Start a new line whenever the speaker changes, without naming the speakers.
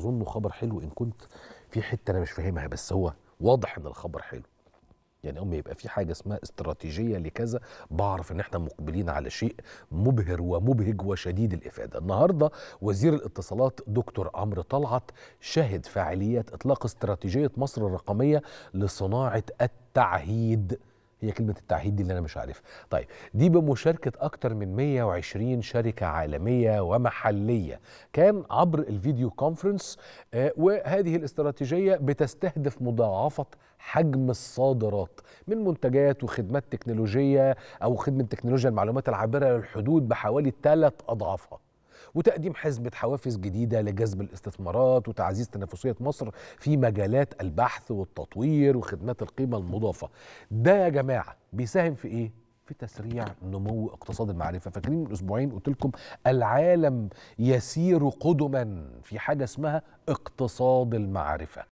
اظنه خبر حلو ان كنت في حته انا مش فاهمها بس هو واضح ان الخبر حلو يعني امي يبقى في حاجه اسمها استراتيجيه لكذا بعرف ان احنا مقبلين على شيء مبهر ومبهج وشديد الافاده النهارده وزير الاتصالات دكتور عمرو طلعت شهد فعاليات اطلاق استراتيجيه مصر الرقميه لصناعه التعهيد هي كلمة التعهيد دي اللي أنا مش عارفها طيب دي بمشاركة أكتر من 120 شركة عالمية ومحلية كان عبر الفيديو كونفرنس آه، وهذه الاستراتيجية بتستهدف مضاعفة حجم الصادرات من منتجات وخدمات تكنولوجية أو خدمة تكنولوجيا المعلومات العابرة للحدود بحوالي ثلاث أضعافها وتقديم حزمة حوافز جديدة لجذب الاستثمارات وتعزيز تنافسية مصر في مجالات البحث والتطوير وخدمات القيمة المضافة ده يا جماعة بيساهم في إيه؟ في تسريع نمو اقتصاد المعرفة فاكرين من أسبوعين قلت لكم العالم يسير قدما في حاجة اسمها اقتصاد المعرفة